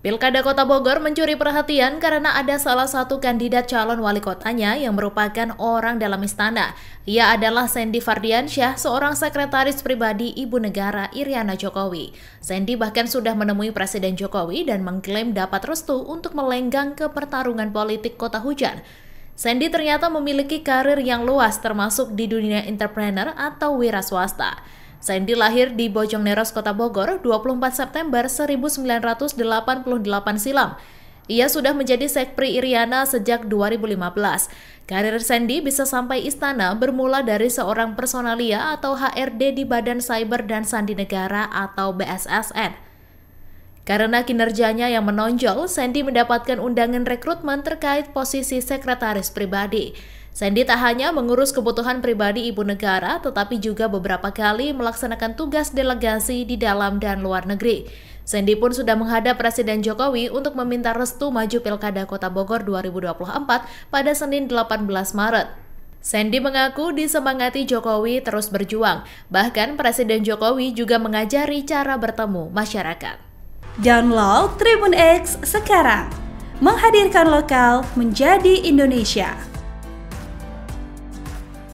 Pilkada Kota Bogor mencuri perhatian karena ada salah satu kandidat calon wali kotanya yang merupakan orang dalam istana. Ia adalah Sandy Fardiansyah, seorang sekretaris pribadi Ibu Negara Iriana Jokowi. Sandy bahkan sudah menemui Presiden Jokowi dan mengklaim dapat restu untuk melenggang ke pertarungan politik kota hujan. Sandy ternyata memiliki karir yang luas termasuk di dunia entrepreneur atau wira swasta. Sandy lahir di Bojongneros, Kota Bogor, 24 September 1988 silam. Ia sudah menjadi Sekpri Iriana sejak 2015. Karir Sandy bisa sampai istana bermula dari seorang personalia atau HRD di Badan Cyber dan Sandi Negara atau BSSN. Karena kinerjanya yang menonjol, Sandy mendapatkan undangan rekrutmen terkait posisi sekretaris pribadi. Sandy tak hanya mengurus kebutuhan pribadi ibu negara, tetapi juga beberapa kali melaksanakan tugas delegasi di dalam dan luar negeri. Sandy pun sudah menghadap Presiden Jokowi untuk meminta restu maju Pilkada Kota Bogor 2024 pada Senin 18 Maret. Sandy mengaku disemangati Jokowi terus berjuang. Bahkan Presiden Jokowi juga mengajari cara bertemu masyarakat. Download Tribun X sekarang. Menghadirkan lokal menjadi Indonesia.